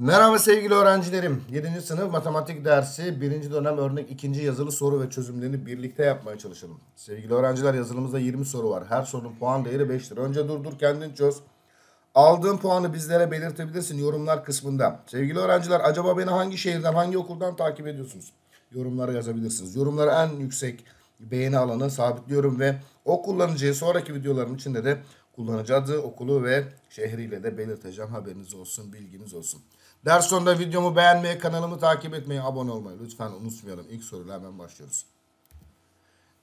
Merhaba sevgili öğrencilerim. 7. sınıf matematik dersi 1. dönem örnek 2. yazılı soru ve çözümlerini birlikte yapmaya çalışalım. Sevgili öğrenciler yazılımızda 20 soru var. Her sorunun puan değeri 5'tir. Önce durdur dur, kendin çöz. Aldığın puanı bizlere belirtebilirsin yorumlar kısmında. Sevgili öğrenciler acaba beni hangi şehirden hangi okuldan takip ediyorsunuz? Yorumlara yazabilirsiniz. Yorumlara en yüksek beğeni alanı sabitliyorum ve o kullanıcıyı sonraki videolarım içinde de kullanıcı adı, okulu ve şehriyle de belirteceğim. Haberiniz olsun, bilginiz olsun. Ders sonunda videomu beğenmeyi, kanalımı takip etmeyi, abone olmayı lütfen unutmayalım. İlk soruyla hemen başlıyoruz.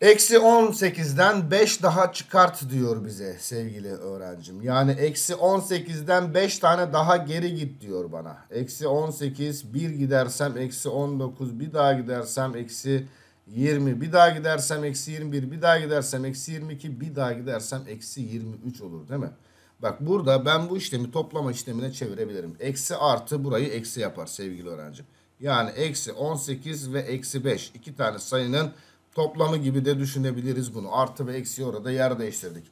Eksi 18'den 5 daha çıkart diyor bize sevgili öğrencim. Yani eksi 18'den 5 tane daha geri git diyor bana. Eksi 18 bir gidersem eksi 19 bir daha gidersem eksi 20 bir daha gidersem eksi 21 bir daha gidersem eksi 22 bir daha gidersem eksi 23 olur değil mi? Bak burada ben bu işlemi toplama işlemine çevirebilirim. Eksi artı burayı eksi yapar sevgili öğrenci. Yani eksi 18 ve eksi 5 iki tane sayının toplamı gibi de düşünebiliriz bunu. Artı ve eksi orada yer değiştirdik.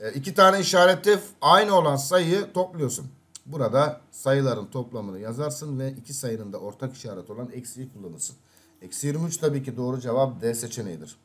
E, iki tane işareti aynı olan sayıyı topluyorsun. Burada sayıların toplamını yazarsın ve iki sayının da ortak işaret olan eksiyi kullanırsın. Eksi 23 tabii ki doğru cevap D seçeneğidir.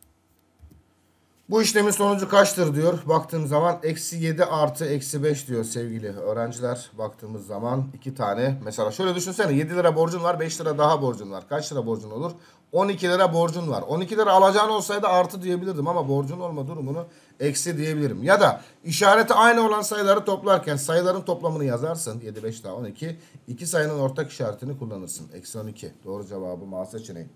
Bu işlemin sonucu kaçtır diyor. Baktığım zaman eksi 7 artı eksi 5 diyor sevgili öğrenciler. Baktığımız zaman iki tane. Mesela şöyle düşünsene 7 lira borcun var 5 lira daha borcun var. Kaç lira borcun olur? 12 lira borcun var. 12 lira alacağın olsaydı artı diyebilirdim ama borcun olma durumunu eksi diyebilirim. Ya da işareti aynı olan sayıları toplarken sayıların toplamını yazarsın. 7, 5 daha 12. İki sayının ortak işaretini kullanırsın. Eksi 12. Doğru cevabı A seçeneği.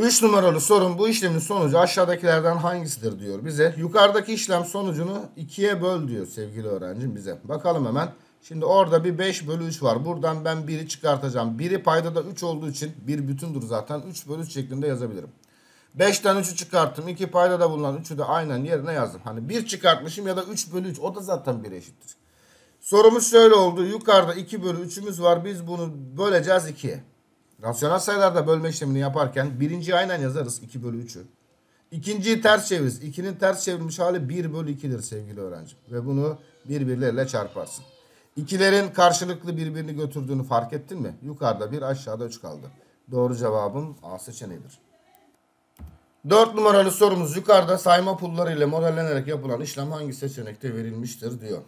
3 numaralı sorun bu işlemin sonucu aşağıdakilerden hangisidir diyor bize. Yukarıdaki işlem sonucunu 2'ye böl diyor sevgili öğrencim bize. Bakalım hemen. Şimdi orada bir 5 bölü 3 var. Buradan ben 1'i çıkartacağım. 1'i payda da 3 olduğu için bir bütündür zaten. 3 bölü 3 şeklinde yazabilirim. 5'ten 3'ü çıkarttım. 2 payda da bulunan 3'ü de aynen yerine yazdım. Hani 1 çıkartmışım ya da 3 bölü 3. O da zaten 1'e eşittir. Sorumuz şöyle oldu. Yukarıda 2 bölü 3'ümüz var. Biz bunu böleceğiz 2'ye. Rasyonel sayılarda bölme işlemini yaparken birinci aynen yazarız 2 bölü 3'ü. İkinciyi ters çeviririz. 2'nin ters çevrilmiş hali 1 bölü 2'dir sevgili öğrenci Ve bunu birbirleriyle çarparsın. İkilerin karşılıklı birbirini götürdüğünü fark ettin mi? Yukarıda 1 aşağıda 3 kaldı. Doğru cevabım A seçeneğidir. 4 numaralı sorumuz yukarıda sayma pulları ile modellenerek yapılan işlem hangi seçenekte verilmiştir diyor.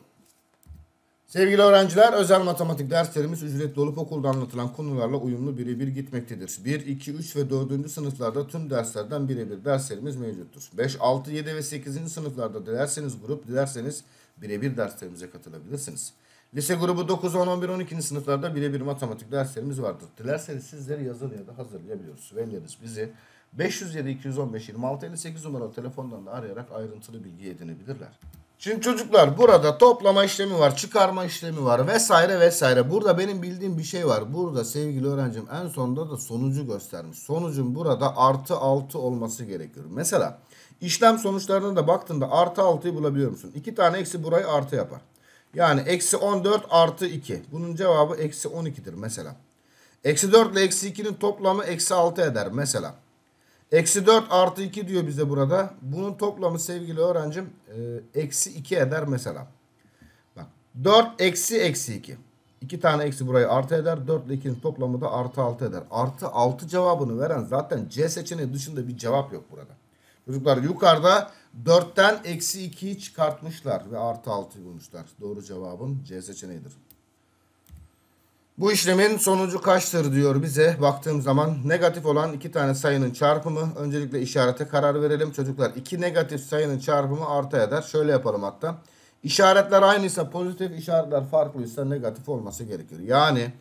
Sevgili öğrenciler özel matematik derslerimiz ücretli olup okulda anlatılan konularla uyumlu birebir gitmektedir. 1, 2, 3 ve 4. sınıflarda tüm derslerden birebir derslerimiz mevcuttur. 5, 6, 7 ve 8. sınıflarda dilerseniz grup dilerseniz birebir derslerimize katılabilirsiniz. Lise grubu 9, 10, 11, 12. sınıflarda birebir matematik derslerimiz vardır. Dilerseniz sizleri yazılı ya da hazırlayabiliyoruz. Velileriniz bizi 507 215 26 58 numaralı telefondan da arayarak ayrıntılı bilgi edinebilirler. Şimdi çocuklar burada toplama işlemi var, çıkarma işlemi var vesaire vesaire. Burada benim bildiğim bir şey var. Burada sevgili öğrencim en sonunda da sonucu göstermiş. Sonucun burada artı 6 olması gerekiyor. Mesela işlem sonuçlarına da baktığında artı 6'yı bulabiliyor musun? 2 tane eksi burayı artı yapar. Yani eksi 14 artı 2. Bunun cevabı eksi 12'dir mesela. Eksi 4 ile eksi 2'nin toplamı eksi 6 eder mesela. Eksi 4 artı 2 diyor bize burada. Bunun toplamı sevgili öğrencim e, eksi 2 eder mesela. Bak 4 eksi eksi 2. 2 tane eksi burayı artı eder. 4 ile 2'nin toplamı da artı 6 eder. Artı 6 cevabını veren zaten C seçeneği dışında bir cevap yok burada. Çocuklar yukarıda 4'ten eksi 2'yi çıkartmışlar ve artı 6'yı bulmuşlar. Doğru cevabın C seçeneğidir. Bu işlemin sonucu kaçtır diyor bize. Baktığım zaman negatif olan iki tane sayının çarpımı. Öncelikle işarete karar verelim çocuklar. İki negatif sayının çarpımı arta eder. Şöyle yapalım hatta. İşaretler aynıysa pozitif, işaretler farklıysa negatif olması gerekiyor. Yani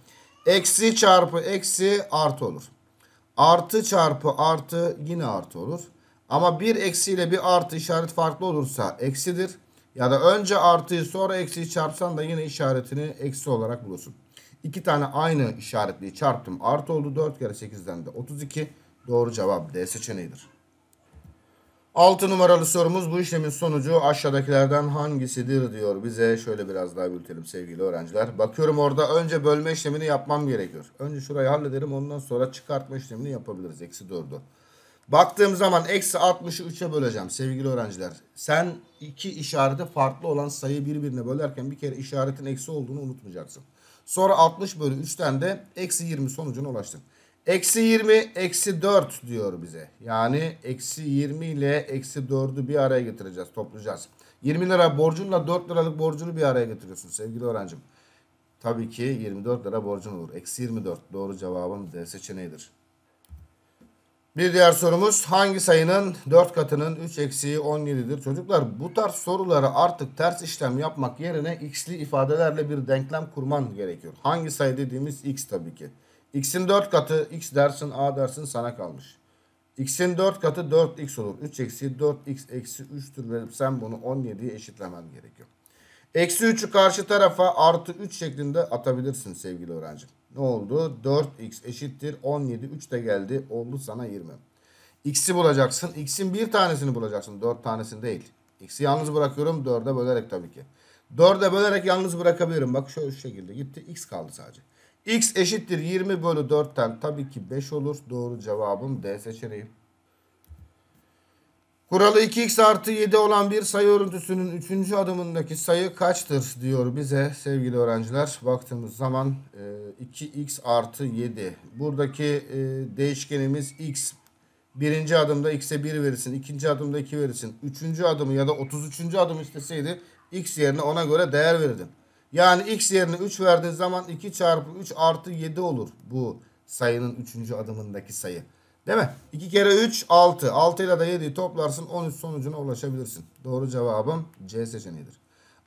eksi çarpı eksi artı olur. Artı çarpı artı yine artı olur. Ama bir eksiyle bir artı işaret farklı olursa eksidir. Ya da önce artıyı sonra eksiyi çarpsan da yine işaretini eksi olarak bulursun. İki tane aynı işaretliği çarptım. Artı oldu 4 kere 8'den de 32. Doğru cevap D seçeneğidir. 6 numaralı sorumuz bu işlemin sonucu aşağıdakilerden hangisidir diyor bize. Şöyle biraz daha büyütelim sevgili öğrenciler. Bakıyorum orada önce bölme işlemini yapmam gerekiyor. Önce şurayı hallederim ondan sonra çıkartma işlemini yapabiliriz. Eksi 4'ü. Baktığım zaman eksi 60'ı 3'e böleceğim sevgili öğrenciler. Sen iki işareti farklı olan sayı birbirine bölerken bir kere işaretin eksi olduğunu unutmayacaksın. Sonra 60 bölü 3'ten de eksi 20 sonucuna ulaştım. Eksi 20 eksi 4 diyor bize. Yani eksi 20 ile eksi 4'ü bir araya getireceğiz toplayacağız. 20 lira borcunla 4 liralık borcunu bir araya getiriyorsun sevgili öğrencim. Tabii ki 24 lira borcun olur. Eksi 24 doğru cevabım D seçeneğidir. Bir diğer sorumuz hangi sayının 4 katının 3 eksiği 17'dir? Çocuklar bu tarz soruları artık ters işlem yapmak yerine x'li ifadelerle bir denklem kurman gerekiyor. Hangi sayı dediğimiz x tabii ki. x'in 4 katı x dersin a dersin sana kalmış. x'in 4 katı 4x olur. 3 eksi 4x eksi 3'tür verip sen bunu 17'ye eşitlemen gerekiyor. Eksi 3'ü karşı tarafa artı 3 şeklinde atabilirsin sevgili öğrencim ne oldu? 4x eşittir 17. 3 de geldi. Oldu sana 20. X'i bulacaksın. X'in bir tanesini bulacaksın. 4 tanesini değil. X'i yalnız bırakıyorum. 4'e bölerek tabii ki. 4'e bölerek yalnız bırakabilirim. Bak şöyle şu şekilde gitti. X kaldı sadece. X eşittir 20 bölü 4'ten tabii ki 5 olur. Doğru cevabım D seçeneği. Kuralı 2x artı 7 olan bir sayı örüntüsünün 3. adımındaki sayı kaçtır diyor bize sevgili öğrenciler. Baktığımız zaman 2x e, artı 7. Buradaki e, değişkenimiz x. Birinci adımda x'e 1 verirsin. ikinci adımda 2 verirsin. Üçüncü adımı ya da 33. adım isteseydi x yerine ona göre değer verirdim. Yani x yerine 3 verdiğin zaman 2 çarpı 3 artı 7 olur bu sayının 3. adımındaki sayı. Değil mi? 2 kere 3 6. 6 ile de 7'yi toplarsın 13 sonucuna ulaşabilirsin. Doğru cevabım C seçeneğidir.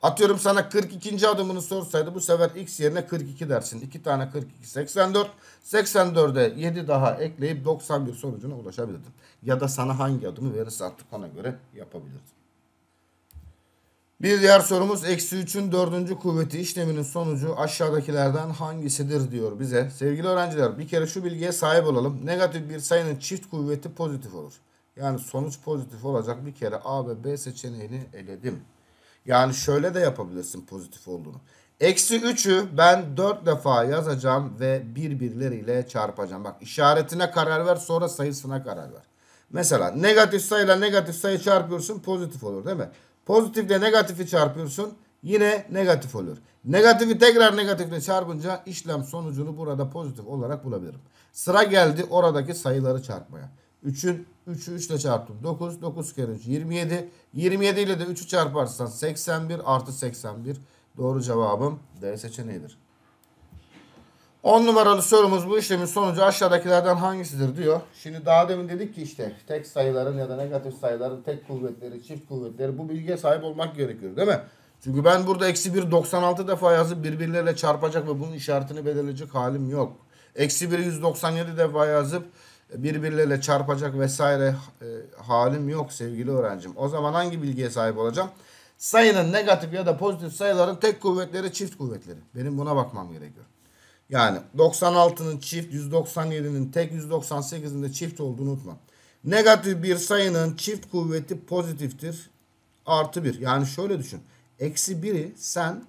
Atıyorum sana 42. adımını sorsaydı bu sefer x yerine 42 dersin. 2 tane 42 84. 84'e 7 daha ekleyip 91 sonucuna ulaşabilirdin. Ya da sana hangi adımı verirse artık ona göre yapabilirdin. Bir diğer sorumuz eksi 3'ün dördüncü kuvveti işleminin sonucu aşağıdakilerden hangisidir diyor bize. Sevgili öğrenciler bir kere şu bilgiye sahip olalım. Negatif bir sayının çift kuvveti pozitif olur. Yani sonuç pozitif olacak bir kere A ve B seçeneğini eledim. Yani şöyle de yapabilirsin pozitif olduğunu. Eksi 3'ü ben 4 defa yazacağım ve birbirleriyle çarpacağım. Bak işaretine karar ver sonra sayısına karar ver. Mesela negatif sayıyla negatif sayı çarpıyorsun pozitif olur değil mi? Pozitifle negatifi çarpıyorsun. Yine negatif oluyor. Negatifi tekrar negatifle çarpınca işlem sonucunu burada pozitif olarak bulabilirim. Sıra geldi oradaki sayıları çarpmaya. 3'ün 3'ü 3 ile çarptım. 9. 9 kere 3 27. 27 ile de 3'ü çarparsan 81 artı 81. Doğru cevabım D seçeneğidir. 10 numaralı sorumuz bu işlemin sonucu aşağıdakilerden hangisidir diyor. Şimdi daha demin dedik ki işte tek sayıların ya da negatif sayıların tek kuvvetleri, çift kuvvetleri bu bilgiye sahip olmak gerekiyor değil mi? Çünkü ben burada eksi 1 96 defa yazıp birbirleriyle çarpacak ve bunun işaretini belirleyecek halim yok. Eksi 1 197 defa yazıp birbirleriyle çarpacak vesaire e, halim yok sevgili öğrencim. O zaman hangi bilgiye sahip olacağım? Sayının negatif ya da pozitif sayıların tek kuvvetleri çift kuvvetleri. Benim buna bakmam gerekiyor. Yani 96'nın çift, 197'nin tek, 198'in de çift olduğunu unutma. Negatif bir sayının çift kuvveti pozitiftir. Artı 1. Yani şöyle düşün. Eksi 1'i sen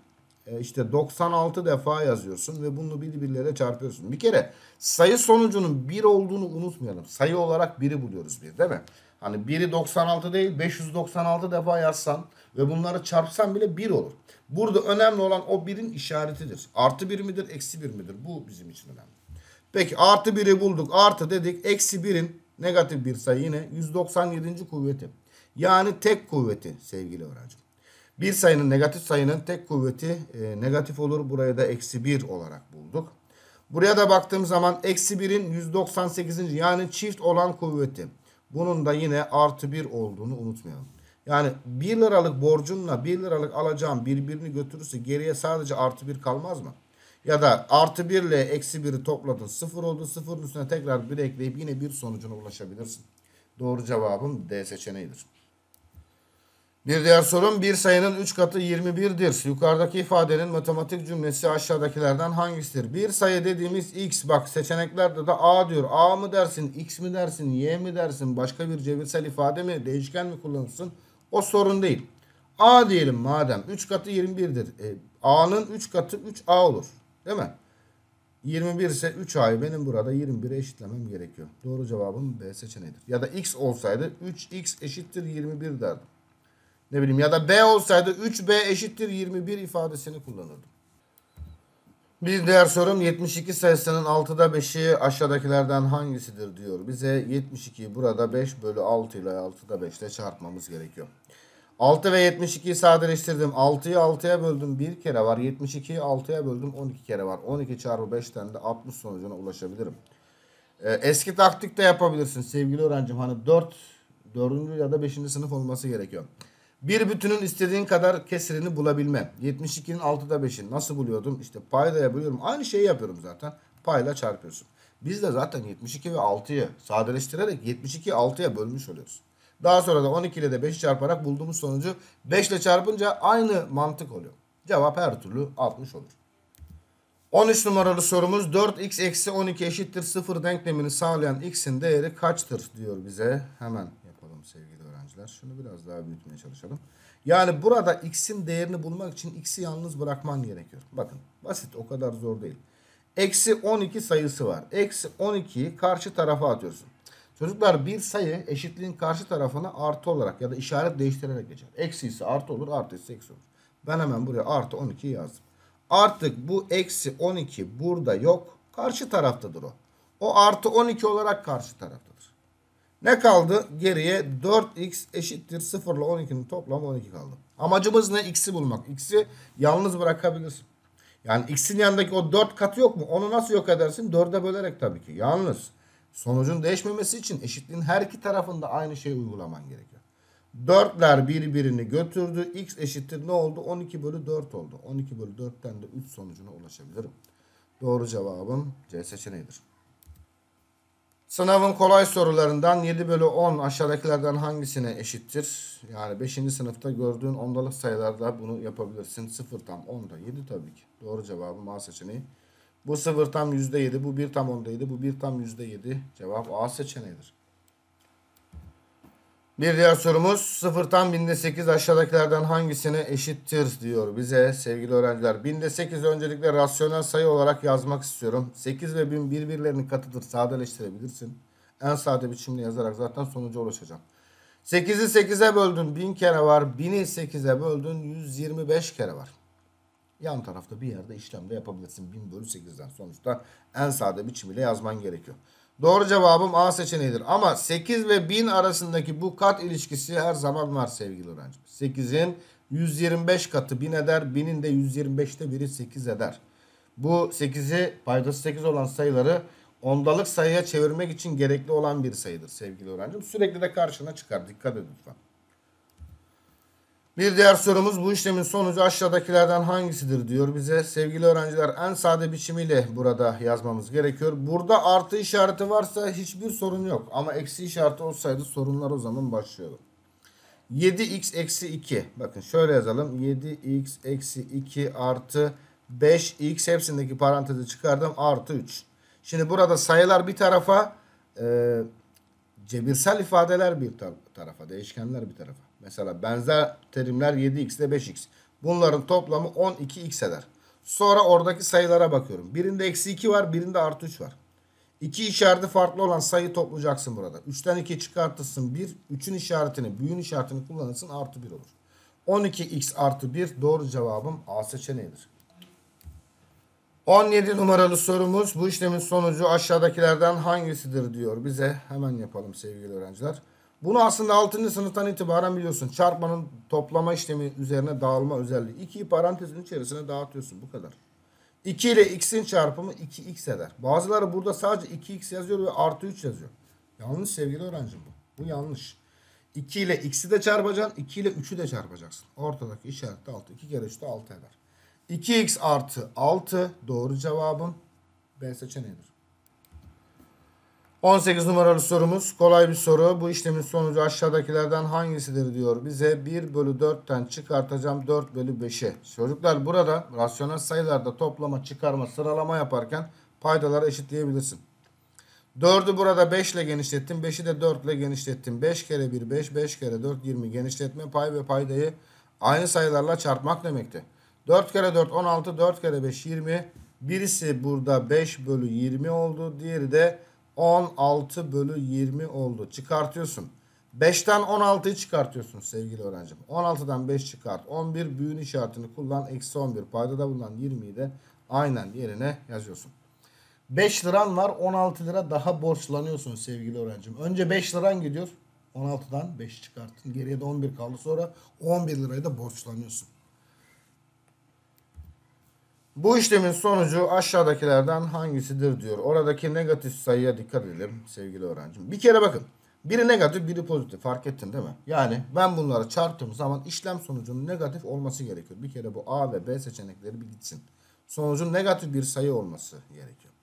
e, işte 96 defa yazıyorsun ve bunu birbirleriyle çarpıyorsun. Bir kere sayı sonucunun 1 olduğunu unutmayalım. Sayı olarak 1'i buluyoruz bir değil mi? Hani biri 96 değil 596 defa yazsan ve bunları çarpsan bile 1 olur. Burada önemli olan o birin işaretidir. Artı 1 midir eksi 1 midir? Bu bizim için önemli. Peki artı 1'i bulduk artı dedik eksi 1'in negatif bir sayı yine 197. kuvveti. Yani tek kuvveti sevgili öğrencim. Bir sayının negatif sayının tek kuvveti e, negatif olur. Buraya da eksi 1 olarak bulduk. Buraya da baktığım zaman eksi 1'in 198. yani çift olan kuvveti. Bunun da yine artı bir olduğunu unutmayalım. Yani 1 liralık borcunla 1 liralık alacağım birbirini götürürse geriye sadece artı 1 kalmaz mı? Ya da artı 1 ile eksi 1'i topladın 0 oldu 0'ın üstüne tekrar 1 ekleyip yine bir sonucuna ulaşabilirsin. Doğru cevabım D seçeneğidir. Bir diğer sorun bir sayının 3 katı 21'dir. Yukarıdaki ifadenin matematik cümlesi aşağıdakilerden hangisidir? Bir sayı dediğimiz x bak seçeneklerde de a diyor. A mı dersin, x mi dersin, y mi dersin, başka bir cebirsel ifade mi, değişken mi kullanırsın? O sorun değil. A diyelim madem 3 katı 21'dir. E, A'nın 3 katı 3A olur. Değil mi? 21 ise 3A'yı benim burada 21'e eşitlemem gerekiyor. Doğru cevabım B seçeneğidir. Ya da X olsaydı 3X eşittir 21 derdim. Ne bileyim ya da B olsaydı 3B eşittir 21 ifadesini kullanırdım. Bir diğer sorum 72 sayısının 6'da 5'i aşağıdakilerden hangisidir diyor. Bize 72'yi burada 5 bölü 6 ile 6'da 5 ile çarpmamız gerekiyor. 6 ve 72'yi sadeleştirdim. 6'yı 6'ya böldüm 1 kere var. 72'yi 6'ya böldüm 12 kere var. 12 çarpı 5'ten de 60 sonucuna ulaşabilirim. Ee, eski de yapabilirsin sevgili öğrencim. Hani 4, 4. ya da 5. sınıf olması gerekiyor. Bir bütünün istediğin kadar kesirini bulabilmem. 72'nin 6'da 5'i nasıl buluyordum? İşte paydaya buluyorum. Aynı şeyi yapıyorum zaten. Payla çarpıyorsun. Biz de zaten 72 ve 6'yı sadeleştirerek 72 6'ya bölmüş oluyoruz. Daha sonra da 12 ile de 5 çarparak bulduğumuz sonucu 5 ile çarpınca aynı mantık oluyor. Cevap her türlü 60 olur. 13 numaralı sorumuz 4x eksi 12 eşittir 0 denklemini sağlayan x'in değeri kaçtır diyor bize. Hemen yapalım sevgili öğrenciler. Şunu biraz daha büyütmeye çalışalım. Yani burada x'in değerini bulmak için x'i yalnız bırakman gerekiyor. Bakın basit o kadar zor değil. Eksi 12 sayısı var. Eksi 12'yi karşı tarafa atıyorsun. Çocuklar bir sayı eşitliğin karşı tarafına artı olarak ya da işaret değiştirerek geçer. Eksi ise artı olur artı ise eksi olur. Ben hemen buraya artı 12 yazdım. Artık bu eksi 12 burada yok. Karşı taraftadır o. O artı 12 olarak karşı tarafta. Ne kaldı? Geriye 4x eşittir 0 ile 12'nin toplamı 12 kaldı. Amacımız ne? X'i bulmak. X'i yalnız bırakabilirsin. Yani x'in yanındaki o 4 katı yok mu? Onu nasıl yok edersin? 4'e bölerek tabii ki. Yalnız sonucun değişmemesi için eşitliğin her iki tarafında aynı şeyi uygulaman gerekiyor. 4'ler birbirini götürdü. X eşittir ne oldu? 12 bölü 4 oldu. 12 bölü 4'ten de 3 sonucuna ulaşabilirim. Doğru cevabım C seçeneğidir. Sınavın kolay sorularından 7 bölü 10 aşağıdakilerden hangisine eşittir? Yani 5. sınıfta gördüğün ondalık sayılarda bunu yapabilirsin. 0 tam 10'da 7 tabii ki. Doğru cevabı A seçeneği. Bu 0 tam %7, bu 1 tam 10'da 7, bu 1 tam %7. Cevap A seçeneğidir. Bir diğer sorumuz sıfırtan binde 8 aşağıdakilerden hangisine eşittir diyor bize sevgili öğrenciler. Binde 8 öncelikle rasyonel sayı olarak yazmak istiyorum. 8 ve 1000 birbirlerinin katıdır sadeleştirebilirsin. En sade biçimle yazarak zaten sonuca ulaşacağım. 8'i 8'e böldün 1000 kere var. 1000'i 8'e böldün 125 kere var. Yan tarafta bir yerde işlemde yapabilirsin. 1000 bölü 8'den sonuçta en sade biçimiyle yazman gerekiyor. Doğru cevabım A seçeneğidir. Ama 8 ve 1000 arasındaki bu kat ilişkisi her zaman var sevgili öğrencim. 8'in 125 katı 1000 eder. 1000'in de 125'te biri 8 eder. Bu 8'i paydası 8 olan sayıları ondalık sayıya çevirmek için gerekli olan bir sayıdır sevgili öğrencim. Sürekli de karşına çıkar. Dikkat edin lütfen. Bir diğer sorumuz bu işlemin sonucu aşağıdakilerden hangisidir diyor bize. Sevgili öğrenciler en sade biçimiyle burada yazmamız gerekiyor. Burada artı işareti varsa hiçbir sorun yok. Ama eksi işareti olsaydı sorunlar o zaman başlıyordu. 7x eksi 2. Bakın şöyle yazalım. 7x eksi 2 artı 5x hepsindeki parantezi çıkardım. Artı 3. Şimdi burada sayılar bir tarafa e, cebirsel ifadeler bir tarafa değişkenler bir tarafa. Mesela benzer terimler 7x ile 5x. Bunların toplamı 12x eder. Sonra oradaki sayılara bakıyorum. Birinde eksi 2 var birinde artı 3 var. 2 işareti farklı olan sayı toplayacaksın burada. 3'ten 2 çıkartırsın 1. 3'ün işaretini, büyüğün işaretini kullanırsın artı 1 olur. 12x artı 1 doğru cevabım A seçeneğidir. 17 numaralı sorumuz bu işlemin sonucu aşağıdakilerden hangisidir diyor bize. Hemen yapalım sevgili öğrenciler. Bunu aslında 6. sınıftan itibaren biliyorsun. Çarpmanın toplama işlemi üzerine dağılma özelliği. 2'yi parantezin içerisine dağıtıyorsun. Bu kadar. 2 ile x'in çarpımı 2x eder. Bazıları burada sadece 2x yazıyor ve artı 3 yazıyor. Yanlış sevgili öğrencim bu. Bu yanlış. 2 ile x'i de çarpacaksın. 2 ile 3'ü de çarpacaksın. Ortadaki işaret de 6. 2 kere 3 6 eder. 2x artı 6 doğru cevabın B seçeneğidir. 18 numaralı sorumuz kolay bir soru. Bu işlemin sonucu aşağıdakilerden hangisidir diyor. Bize 1 bölü 4'ten çıkartacağım 4 bölü 5'i. Çocuklar burada rasyonel sayılarda toplama, çıkarma, sıralama yaparken paydaları eşitleyebilirsin. 4'ü burada 5 ile genişlettim. 5'i de 4 ile genişlettim. 5 kere 1 5, 5 kere 4 20. Genişletme pay ve paydayı aynı sayılarla çarpmak demekti. 4 kere 4 16, 4 kere 5 20. Birisi burada 5 bölü 20 oldu. Diğeri de 16 bölü 20 oldu. Çıkartıyorsun. 5'ten 16'yı çıkartıyorsun sevgili öğrencim. 16'dan 5 çıkart. 11 büyün işaretini kullan. Eksi 11. Paydada bulunan 20'yi de aynen yerine yazıyorsun. 5 liran var 16 lira daha borçlanıyorsun sevgili öğrencim. Önce 5 liran gidiyor. 16'dan 5 çıkartın. Geriye de 11 kaldı. Sonra 11 lirayı da borçlanıyorsun. Bu işlemin sonucu aşağıdakilerden hangisidir diyor. Oradaki negatif sayıya dikkat edelim sevgili öğrencim. Bir kere bakın. Biri negatif biri pozitif fark ettin değil mi? Yani ben bunları çarptığım zaman işlem sonucunun negatif olması gerekiyor. Bir kere bu A ve B seçenekleri bir gitsin. Sonucun negatif bir sayı olması gerekiyor.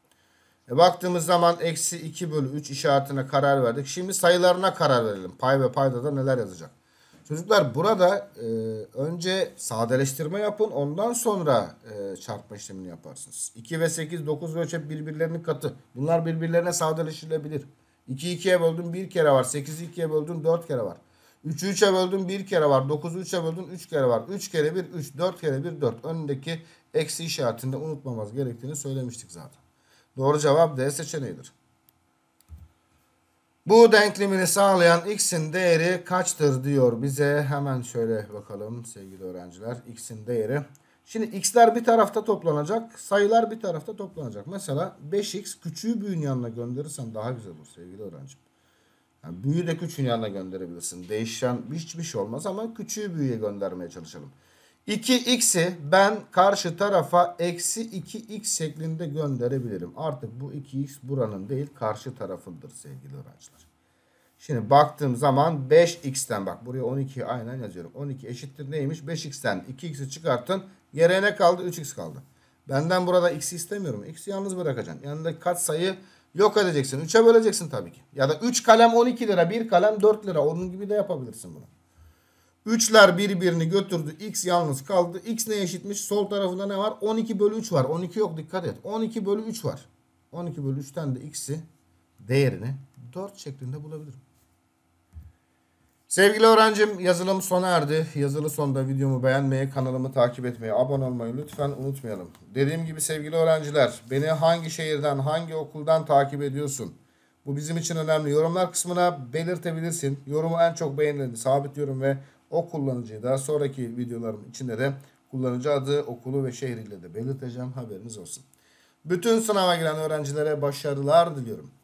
E baktığımız zaman eksi 2 bölü 3 işaretine karar verdik. Şimdi sayılarına karar verelim. Pay ve paydada neler yazacak? Çocuklar burada e, önce sadeleştirme yapın ondan sonra e, çarpma işlemini yaparsınız. 2 ve 8 9 ölçep birbirlerinin katı. Bunlar birbirlerine sadeleşilebilir. 2'yi 2'ye böldüm 1 kere var. 8'i 2'ye böldüm 4 kere var. 3'ü 3'e böldüm 1 kere var. 9'u 3'e böldüm 3 kere var. 3 kere 1 3 4 kere 1 4. Önündeki eksi işaretinde unutmamaz gerektiğini söylemiştik zaten. Doğru cevap D seçeneğidir. Bu denklemini sağlayan x'in değeri kaçtır diyor bize. Hemen şöyle bakalım sevgili öğrenciler. x'in değeri. Şimdi x'ler bir tarafta toplanacak. Sayılar bir tarafta toplanacak. Mesela 5x küçüğü büyüğün yanına gönderirsen daha güzel olur sevgili öğrencim. Yani büyüğü de küçüğün yanına gönderebilirsin. Değişen hiçbir şey olmaz ama küçüğü büyüğe göndermeye çalışalım. 2x'i ben karşı tarafa eksi 2x şeklinde gönderebilirim. Artık bu 2x buranın değil karşı tarafındır sevgili öğrenciler. Şimdi baktığım zaman 5x'ten bak buraya 12 aynen yazıyorum. 12 eşittir neymiş? 5x'ten 2x'i çıkartın. Geriye ne kaldı? 3x kaldı. Benden burada x istemiyorum. X'i yalnız bırakacaksın. Yanındaki katsayı yok edeceksin. 3'e böleceksin tabii ki. Ya da 3 kalem 12 lira, 1 kalem 4 lira. Onun gibi de yapabilirsin bunu. Üçler birbirini götürdü. X yalnız kaldı. X ne eşitmiş? Sol tarafında ne var? 12 bölü 3 var. 12 yok dikkat et. 12 bölü 3 var. 12 bölü 3'ten de x'i değerini 4 şeklinde bulabilirim. Sevgili öğrencim yazılım sona erdi. Yazılı sonda videomu beğenmeyi, kanalımı takip etmeyi, abone olmayı lütfen unutmayalım. Dediğim gibi sevgili öğrenciler beni hangi şehirden, hangi okuldan takip ediyorsun? Bu bizim için önemli. Yorumlar kısmına belirtebilirsin. Yorumu en çok beğenileni sabitliyorum ve o kullanıcıyı daha sonraki videolarım içinde de kullanıcı adı, okulu ve şehriyle de belirteceğim. Haberiniz olsun. Bütün sınava giren öğrencilere başarılar diliyorum.